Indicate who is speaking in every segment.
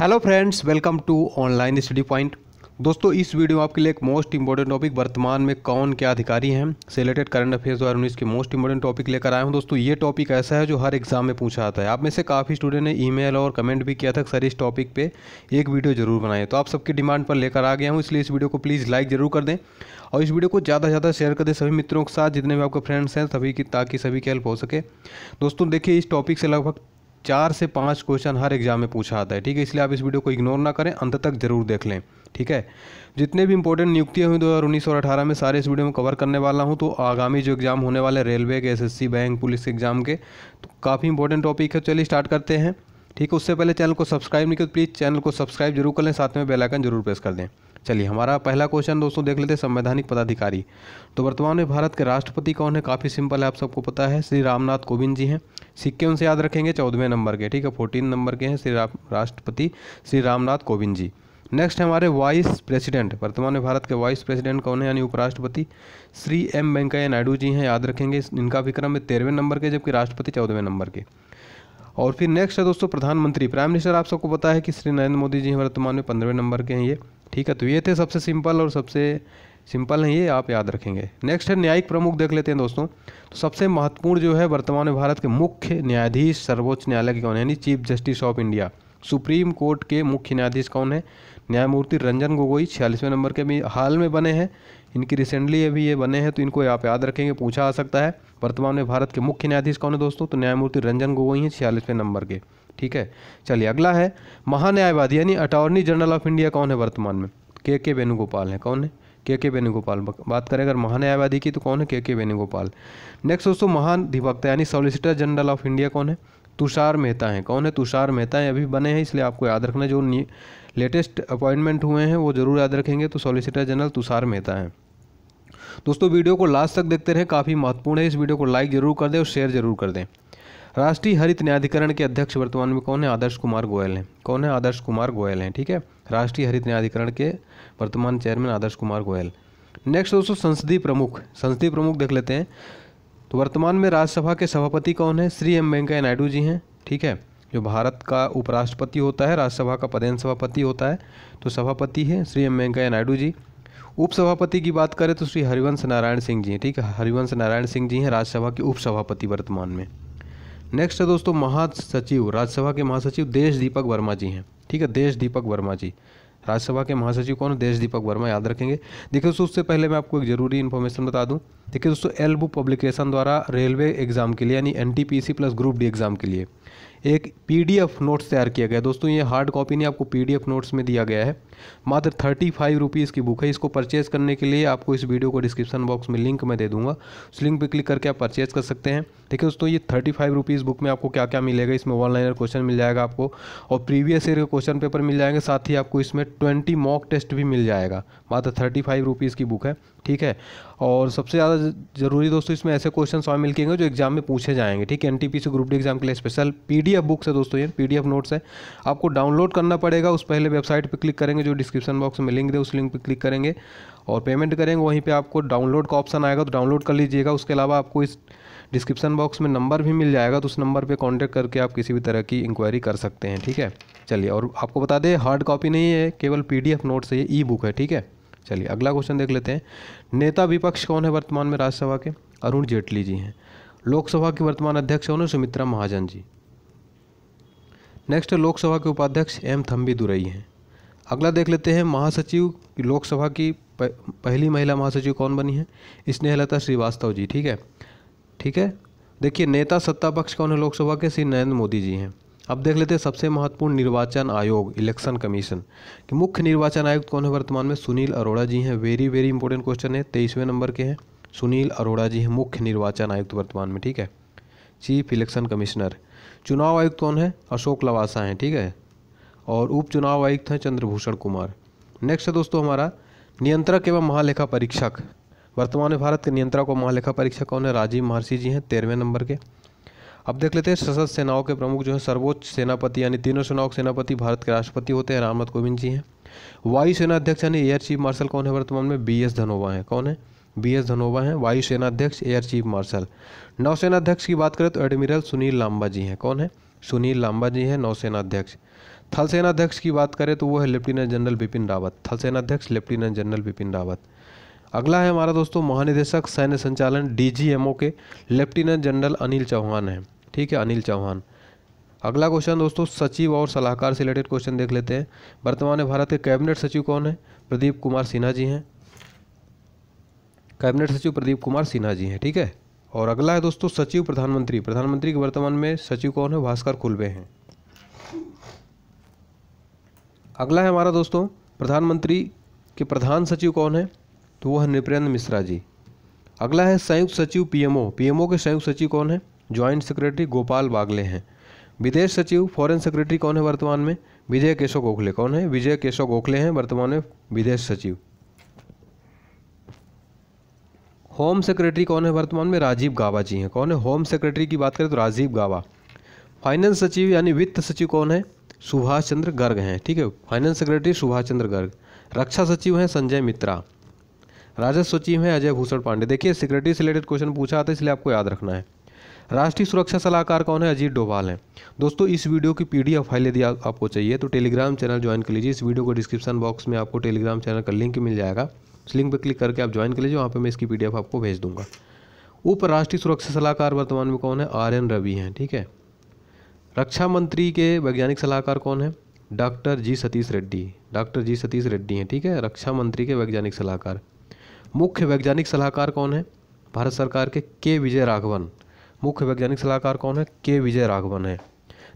Speaker 1: hello friends welcome to online study point दोस्तों इस video में आपके लिए एक मोस्ट इंपॉर्टेंट टॉपिक वर्तमान में कौन क्या अधिकारी हैं से रिलेटेड करंट अफेयर्स दो हज़ार उन्नीस के मोस्ट इंपॉर्टेंट टॉपिक लेकर आया हूं दोस्तों ये टॉपिक ऐसा है जो हर एग्जाम में पूछा आता है आप में से काफ़ी स्टूडेंट ने ईमेल और कमेंट भी किया था सर इस टॉपिक पर एक वीडियो जरूर बनाए तो आप सबकी डिमांड पर लेकर आ गया हूँ इसलिए इस वीडियो को प्लीज़ लाइक जरूर कर दें और इस वीडियो को ज़्यादा से ज़्यादा शेयर कर दें सभी मित्रों के साथ जितने भी आपके फ्रेंड्स हैं सभी की ताकि सभी की हेल्प हो सके दोस्तों देखिए इस टॉपिक से लगभग चार से पाँच क्वेश्चन हर एग्जाम में पूछा आता है ठीक है इसलिए आप इस वीडियो को इग्नोर ना करें अंत तक जरूर देख लें ठीक है जितने भी इंपॉर्टेंट नियुक्तियाँ हुई 2019 और 18 में सारे इस वीडियो में कवर करने वाला हूँ तो आगामी जो एग्ज़ाम होने वाले रेलवे के एसएससी बैंक पुलिस के एग्ज़ाम के तो काफ़ी इंपॉर्टेंट टॉपिक है चलिए स्टार्ट करते हैं ठीक है उससे पहले चैनल को सब्सक्राइब नहीं किया प्लीज़ तो चैनल को सब्सक्राइब जरूर कर लें साथ में बेलाइकन जरूर प्रेस कर दें चलिए हमारा पहला क्वेश्चन दोस्तों देख लेते हैं संवैधानिक पदाधिकारी तो वर्तमान में भारत के राष्ट्रपति कौन है काफ़ी सिंपल है आप सबको पता है श्री रामनाथ कोविंद जी हैं सिक्के उनसे याद रखेंगे चौदहवें नंबर के ठीक है फोर्टीन नंबर के हैं श्री राष्ट्रपति श्री रामनाथ कोविंद जी नेक्स्ट हमारे वाइस प्रेसिडेंट वर्तमान में भारत के वाइस प्रेसिडेंट कौन है यानी उपराष्ट्रपति श्री एम वेंकैया नायडू जी हैं याद रखेंगे इनका विक्रम है तेरहवें नंबर के जबकि राष्ट्रपति चौदहवें नंबर के और फिर नेक्स्ट है दोस्तों प्रधानमंत्री प्राइम मिनिस्टर आप सबको पता है कि श्री नरेंद्र मोदी जी हैं वर्तमान में पंद्रहवें नंबर के हैं ये ठीक है तो ये थे सबसे सिंपल और सबसे सिंपल हैं ये आप याद रखेंगे नेक्स्ट है न्यायिक प्रमुख देख लेते हैं दोस्तों तो सबसे महत्वपूर्ण जो है वर्तमान में भारत के मुख्य न्यायाधीश सर्वोच्च न्यायालय के कौन है यानी chief justice of India supreme court के मुख्य न्यायाधीश कौन है न्यायमूर्ति रंजन गोगोई छियालीसवें नंबर के भी हाल में बने हैं इनकी रिसेंटली अभी ये बने हैं तो इनको आप याद रखेंगे पूछा आ सकता है वर्तमान में भारत के मुख्य न्यायाधीश कौन है दोस्तों तो न्यायमूर्ति रंजन गोगोई हैं छियालीसवें नंबर के ठीक है चलिए अगला है महान्यायवादी यानी अटॉर्नी जनरल ऑफ इंडिया कौन है वर्तमान में के के वेणुगोपाल है कौन है के के वेणुगोपाल बात करें अगर महान्यायवादी की तो कौन है के के वेणुगोपाल नेक्स्ट दोस्तों महाधिवक्ता यानी सॉलिसिटर जनरल ऑफ इंडिया कौन है तुषार मेहता हैं कौन है तुषार मेहता है अभी बने हैं इसलिए आपको याद रखना जो लेटेस्ट अपॉइंटमेंट हुए हैं वो जरूर याद रखेंगे तो सॉलिसिटर जनरल तुषार मेहता हैं दोस्तों वीडियो को लास्ट तक देखते रहे काफ़ी महत्वपूर्ण है इस वीडियो को लाइक ज़रूर कर दें और शेयर ज़रूर कर दें राष्ट्रीय हरित न्यायाधिकरण के अध्यक्ष वर्तमान में कौन है आदर्श कुमार गोयल हैं कौन है आदर्श कुमार गोयल हैं ठीक है राष्ट्रीय हरित न्यायाधिकरण के वर्तमान चेयरमैन आदर्श कुमार गोयल नेक्स्ट दोस्तों संसदीय प्रमुख संसदीय प्रमुख देख लेते हैं तो वर्तमान में राज्यसभा के सभापति कौन है श्री एम वेंकैया नायडू जी हैं ठीक है जो भारत का उपराष्ट्रपति होता है राज्यसभा का पदेन सभापति होता है तो सभापति है श्री एम वेंकैया नायडू जी उपसभापति की बात करें तो श्री हरिवंश नारायण सिंह जी हैं ठीक है हरिवंश नारायण सिंह जी हैं राज्यसभा के उपसभापति वर्तमान में नेक्स्ट है दोस्तों महासचिव राज्यसभा के महासचिव देश दीपक वर्मा जी हैं ठीक है देश दीपक वर्मा जी राज्यसभा के महासचिव कौन है देश दीपक वर्मा याद रखेंगे देखिए दोस्तों उससे पहले मैं आपको एक जरूरी इन्फॉर्मेशन बता दूं देखिए दोस्तों एल्बू पब्लिकेशन द्वारा रेलवे एग्जाम के लिए यानी N plus group D exam के लिए एक पीडीएफ नोट्स तैयार किया गया दोस्तों ये हार्ड कॉपी नहीं आपको पीडीएफ नोट्स में दिया गया है मात्र थर्टी फाइव रुपीज़ की बुक है इसको परचेज़ करने के लिए आपको इस वीडियो को डिस्क्रिप्शन बॉक्स में लिंक मैं दे दूंगा उस लिंक पर क्लिक करके आप परचेज़ कर सकते हैं देखिए दोस्तों ये थर्टी फाइव रुपीज़ बुक में आपको क्या क्या मिलेगा इसमें वन लाइनर क्वेश्चन मिल जाएगा आपको और प्रीवियस ईयर के क्वेश्चन पेपर मिल जाएंगे साथ ही आपको इसमें ट्वेंटी मॉक टेस्ट भी मिल जाएगा मात्र थर्टी फाइव रुपीज़ की बुक है ठीक है और सबसे ज़्यादा जरूरी दोस्तों इसमें ऐसे क्वेश्चन स्वयं किए गए जो एग्जाम में पूछे जाएंगे ठीक है एन टी पी से ग्रुप डी एग्जाम के लिए special P D F books है दोस्तों ये पी डी एफ नोट्स है आपको डाउनलोड करना पड़ेगा उस पहले वेबसाइट पर क्लिक करेंगे जो डिस्क्रिप्शन बॉक्स में लिंक दे उस लिंक पर क्लिक करेंगे और पेमेंट करेंगे वहीं पर आपको डाउनलोड का ऑप्शन आएगा तो डाउनलोड कर लीजिएगा उसके अलावा आपको इस डिस्क्रिप्शन बॉक्स में नंबर भी मिल जाएगा तो उस नंबर पर कॉन्टैक्ट करके आप किसी भी तरह की इंक्वायरी कर सकते हैं ठीक है चलिए और आपको बता दें हार्ड कॉपी नहीं है केवल पी डी एफ नोट्स है ये ई बुक है ठीक है चलिए अगला क्वेश्चन देख लेते हैं नेता विपक्ष कौन है वर्तमान में राज्यसभा के अरुण जेटली जी हैं लोकसभा के वर्तमान अध्यक्ष कौन है सुमित्रा महाजन जी नेक्स्ट लोकसभा के उपाध्यक्ष एम थम्बी दुरई हैं अगला देख लेते हैं महासचिव लोकसभा की पहली महिला महासचिव कौन बनी है स्नेहलता श्रीवास्तव जी ठीक है ठीक है देखिए नेता सत्ता पक्ष कौन है लोकसभा के श्री नरेंद्र मोदी जी हैं अब देख लेते हैं सबसे महत्वपूर्ण निर्वाचन आयोग इलेक्शन कमीशन कि मुख्य निर्वाचन आयुक्त कौन है वर्तमान में सुनील अरोड़ा जी हैं वेरी वेरी इंपॉर्टेंट क्वेश्चन है तेईसवें नंबर के हैं सुनील अरोड़ा जी हैं मुख्य निर्वाचन आयुक्त वर्तमान में ठीक है चीफ इलेक्शन कमिश्नर चुनाव आयुक्त कौन है अशोक लवासा हैं ठीक है और चुनाव आयुक्त हैं चंद्रभूषण कुमार नेक्स्ट है दोस्तों हमारा नियंत्रक एवं महालेखा परीक्षक वर्तमान में भारत के नियंत्रक और महालेखा परीक्षक कौन है राजीव महर्षि जी हैं तेरहवें नंबर के अब देख लेते हैं सशस्त्र सेनाओं के प्रमुख जो है सर्वोच्च सेनापति यानी तीनों सेनाओं के सेनापति भारत के राष्ट्रपति होते हैं रामनाथ कोविंद जी हैं वायुसेना अध्यक्ष यानी एयर चीफ मार्शल कौन है वर्तमान में बी एस धनोवा है कौन है बी एस धनोवा है वायुसेना अध्यक्ष एयर चीफ मार्शल नौसेना अध्यक्ष की बात करें तो एडमिरल सुनील लांबा जी हैं कौन है सुनील लांबा जी हैं नौसेना अध्यक्ष थल सेना अध्यक्ष की बात करें तो वो है लेफ्टिनेंट जनरल बिपिन रावत थल सेना अध्यक्ष लेफ्टिनेंट जनरल बिपिन रावत अगला है हमारा दोस्तों महानिदेशक सैन्य संचालन डीजीएमओ के लेफ्टिनेंट जनरल अनिल चौहान हैं ठीक है अनिल चौहान अगला क्वेश्चन दोस्तों सचिव और सलाहकार से रिलेटेड क्वेश्चन देख लेते हैं वर्तमान में भारत के कैबिनेट सचिव कौन है प्रदीप कुमार सिन्हा जी हैं कैबिनेट सचिव प्रदीप कुमार सिन्हा जी हैं ठीक है और अगला है दोस्तों सचिव प्रधानमंत्री प्रधानमंत्री के वर्तमान में सचिव कौन है भास्कर खुलबे हैं अगला है हमारा दोस्तों प्रधानमंत्री के प्रधान सचिव कौन है तो वो है नृपेंद्र मिश्रा जी अगला है संयुक्त सचिव पीएमओ पीएमओ के संयुक्त सचिव कौन है ज्वाइंट सेक्रेटरी गोपाल बागले हैं विदेश सचिव फॉरेन सेक्रेटरी कौन है वर्तमान में विजय केशव गोखले कौन है विजय केशव गोखले हैं वर्तमान में विदेश सचिव होम सेक्रेटरी कौन है वर्तमान में राजीव गावा जी हैं कौन है होम सेक्रेटरी की बात करें तो राजीव गावा फाइनेंस सचिव यानी वित्त सचिव कौन है सुभाष चंद्र गर्ग हैं ठीक है फाइनेंस सेक्रेटरी सुभाष चंद्र गर्ग रक्षा सचिव हैं संजय मित्रा राजस्व सचिव हैं अजय भूषण पांडे देखिए सेक्रेटरी से रिलेटेड क्वेश्चन पूछा था इसलिए आपको याद रखना है राष्ट्रीय सुरक्षा सलाहकार कौन है अजीत डोभाल हैं दोस्तों इस वीडियो की पीडीएफ फाइल यदि आपको चाहिए तो टेलीग्राम चैनल ज्वाइन कर लीजिए इस वीडियो को डिस्क्रिप्शन बॉक्स में आपको टेलीग्राम चैनल का लिंक मिल जाएगा उस लिंक पर क्लिक करके आप ज्वाइन कर लीजिए वहाँ पर मैं इसकी पी आपको भेज दूँगा उपराष्ट्रीय सुरक्षा सलाहकार वर्तमान में कौन है आर एन रवि हैं ठीक है रक्षा मंत्री के वैज्ञानिक सलाहकार कौन है doctor G Satish Reddy doctor G Satish Reddy हैं ठीक है रक्षा मंत्री के वैज्ञानिक सलाहकार मुख्य वैज्ञानिक सलाहकार कौन है भारत सरकार के के विजय राघवन मुख्य वैज्ञानिक सलाहकार कौन है के विजय राघवन है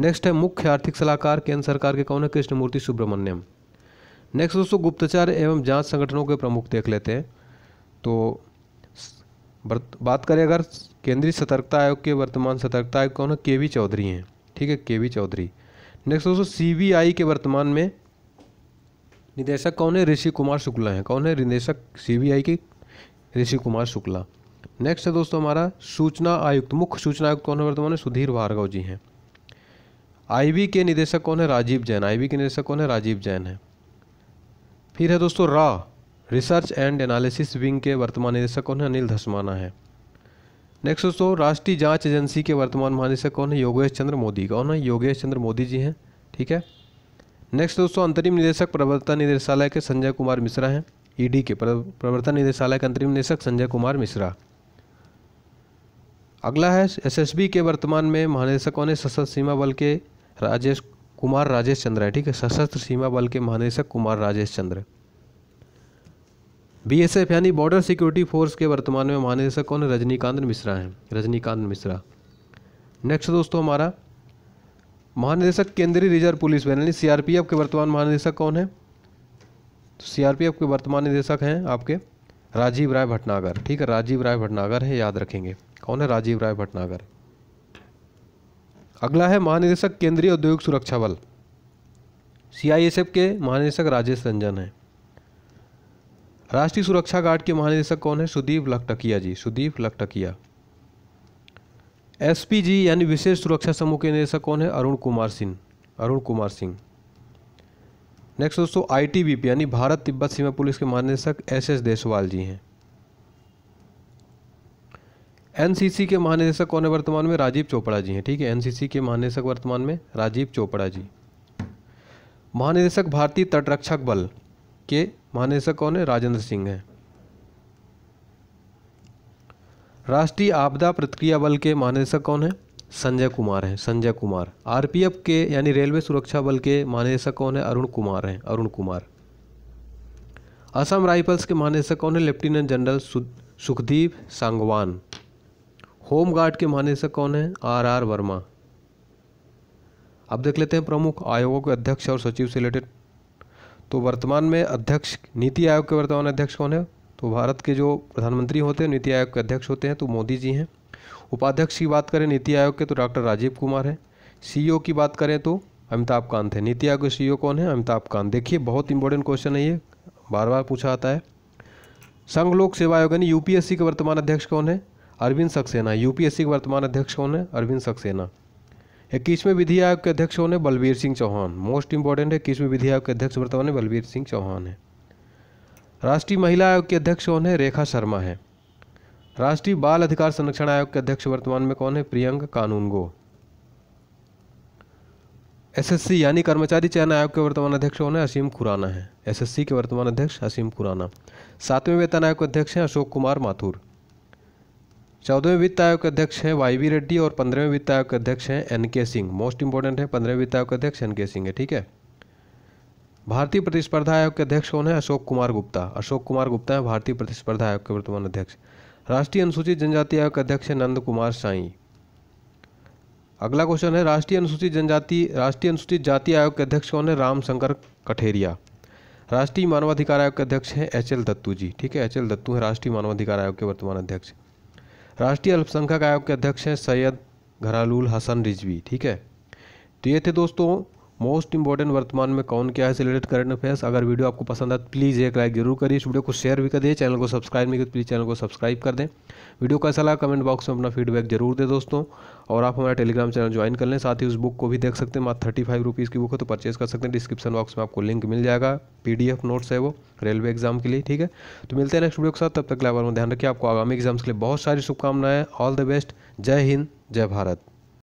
Speaker 1: नेक्स्ट है मुख्य आर्थिक सलाहकार केंद्र सरकार के कौन है कृष्णमूर्ति सुब्रमण्यम नेक्स्ट दोस्तों गुप्तचर एवं जांच संगठनों के प्रमुख देख लेते हैं तो बात करें अगर केंद्रीय सतर्कता आयोग के वर्तमान सतर्कता आयोग कौन है के वी चौधरी हैं ठीक है के वी चौधरी नेक्स्ट दोस्तों सीबीआई के वर्तमान में निदेशक कौन है ऋषि कुमार शुक्ला हैं कौन है निदेशक सीबीआई के ऋषि कुमार शुक्ला नेक्स्ट है दोस्तों हमारा सूचना आयुक्त मुख्य सूचना आयुक्त कौन है वर्तमान में सुधीर भार्गव जी हैं आईबी के निदेशक कौन है राजीव जैन आईबी के निदेशक कौन है राजीव जैन है फिर है दोस्तों रा रिसर्च एंड एनालिसिस विंग के वर्तमान निदेशक कौन है अनिल धस्माना है नेक्स्ट दोस्तों राष्ट्रीय जाँच एजेंसी के वर्तमान महानिदेशक कौन है योगेश चंद्र मोदी कौन है योगेश चंद्र मोदी जी हैं ठीक है नेक्स्ट दोस्तों अंतरिम निदेशक प्रवर्तन निदेशालय के संजय कुमार मिश्रा हैं ईडी e के प्रवर्तन निदेशालय के अंतरिम निदेशक संजय कुमार मिश्रा अगला है एसएसबी के वर्तमान में महानिदेशकों ने सशस्त्र सीमा बल के राजेश कुमार राजेश चंद्र है ठीक है सशस्त्र सीमा बल के महानिदेशक कुमार राजेश चंद्र बीएसएफ यानी बॉर्डर सिक्योरिटी फोर्स के वर्तमान में महानिदेशक कौन है रजनीकांत मिश्रा हैं रजनीकांत मिश्रा नेक्स्ट दोस्तों हमारा महानिदेशक केंद्रीय रिजर्व पुलिस बल यानी सीआरपीएफ के वर्तमान महानिदेशक कौन है तो सीआरपीएफ के वर्तमान निदेशक हैं आपके राजीव राय भटनागर ठीक है राजीव राय भटनागर है याद रखेंगे कौन है राजीव राय भटनागर अगला है महानिदेशक केंद्रीय औद्योगिक सुरक्षा बल सीआईएसएफ के महानिदेशक राजेश रंजन है राष्ट्रीय सुरक्षा गार्ड के महानिदेशक कौन है सुदीप लखटकिया जी सुदीप लखटकिया एसपीजी यानी विशेष सुरक्षा समूह के निदेशक कौन है अरुण कुमार सिंह अरुण कुमार सिंह नेक्स्ट दोस्तों आईटीबीपी यानी भारत तिब्बत सीमा पुलिस के महानिदेशक एस एस देसवाल जी हैं एनसीसी के महानिदेशक कौन है वर्तमान में राजीव चोपड़ा जी हैं ठीक है एनसीसी के महानिदेशक वर्तमान में राजीव चोपड़ा जी महानिदेशक भारतीय तटरक्षक बल के महानिदेशक कौन है राजेंद्र सिंह हैं राष्ट्रीय आपदा प्रतिक्रिया बल के महानिदेशक कौन है संजय कुमार हैं संजय कुमार आरपीएफ के यानी रेलवे सुरक्षा बल के महानिदेशक कौन है अरुण कुमार हैं अरुण कुमार असम राइफल्स के महानिदेशक कौन है lieutenant general Sukhdeep Sangwan home guard के महानिदेशक कौन हैं आर आर वर्मा अब देख लेते हैं प्रमुख आयोगों के अध्यक्ष और सचिव से रिलेटेड तो वर्तमान में अध्यक्ष नीति आयोग के वर्तमान अध्यक्ष कौन है तो भारत के जो प्रधानमंत्री होते हैं नीति आयोग के अध्यक्ष होते हैं तो मोदी जी हैं उपाध्यक्ष की बात करें नीति आयोग के तो डॉक्टर राजीव कुमार हैं सीईओ की बात करें तो अमिताभ कांत है नीति आयोग के सीईओ कौन है अमिताभ कांत देखिए बहुत इंपॉर्टेंट क्वेश्चन है ये बार बार पूछा आता है संघ लोक सेवा आयोग यानी यूपीएससी के वर्तमान अध्यक्ष कौन है अरविंद सक्सेना यूपीएससी के वर्तमान अध्यक्ष कौन है अरविंद सक्सेना इक्कीसवें विधि आयोग के अध्यक्ष कौन है बलबीर सिंह चौहान मोस्ट इंपॉर्टेंट है इक्कीसवें विधि आयोग के अध्यक्ष वर्तमान है बलबीर सिंह चौहान है राष्ट्रीय महिला आयोग के अध्यक्ष कौन है रेखा शर्मा है राष्ट्रीय बाल अधिकार संरक्षण आयोग के अध्यक्ष वर्तमान में कौन है प्रियंक कानूनगो एसएससी यानी कर्मचारी चयन आयोग के वर्तमान अध्यक्ष कौन है असीम खुराना है एसएससी के वर्तमान अध्यक्ष असीम खुराना सातवें वेतन आयोग के अध्यक्ष हैं अशोक कुमार माथुर चौदहवें वित्त आयोग के अध्यक्ष हैं वाई वी रेड्डी और पंद्रहवें वित्त आयोग के अध्यक्ष हैं एन के सिंह मोस्ट इंपॉर्टेंट है पंद्रहवें वित्त आयोग के अध्यक्ष एन के सिंह है ठीक है भारतीय प्रतिस्पर्धा आयोग के अध्यक्ष कौन है अशोक कुमार गुप्ता अशोक कुमार गुप्ता है भारतीय प्रतिस्पर्धा आयोग के वर्तमान अध्यक्ष राष्ट्रीय अनुसूचित जनजाति आयोग के अध्यक्ष है नंद कुमार साई अगला क्वेश्चन है राष्ट्रीय अनुसूचित जनजाति राष्ट्रीय अनुसूचित जाति आयोग के अध्यक्ष कौन है रामशंकर कठेरिया राष्ट्रीय मानवाधिकार आयोग के अध्यक्ष हैं एच एल दत्तू जी ठीक है एच एल दत्तू है राष्ट्रीय मानवाधिकार आयोग के वर्तमान अध्यक्ष राष्ट्रीय अल्पसंख्यक आयोग के अध्यक्ष हैं सैयद घरालूल हसन रिजवी ठीक है तो ये थे दोस्तों मोस्ट इंपॉर्टेंट वर्तमान में कौन क्या है सिलेटेड करंट अफेयर्स अगर वीडियो आपको पसंद आए तो प्लीज़ एक लाइक जरूर करिए इस वीडियो को शेयर भी कर दिए चैनल को सब्सक्राइब नहीं कर तो प्लीज़ चैनल को सब्सक्राइब कर दें वीडियो कैसा लगा कमेंट बॉक्स में अपना फीडबैक जरूर दे दोस्तों और आप हमारा टेलीग्राम चैनल ज्वाइन कर लें साथ ही उस बुक को भी देख सकते हैं मात्र थर्टी फाइव रुपीज़ की बुक है तो परचेज़ कर सकते हैं डिस्क्रिप्शन बॉक्स में आपको लिंक मिल जाएगा पीडीएफ नोट्स है वो रेलवे एग्जाम के लिए ठीक है तो मिलते हैं नेक्स्ट वीडियो के साथ तब तक लेवल में ध्यान रखिए आपको आगामी एग्जाम्स के लिए बहुत सारी शुभकामनाएं ऑल द बेस्ट जय हिंद जय भारत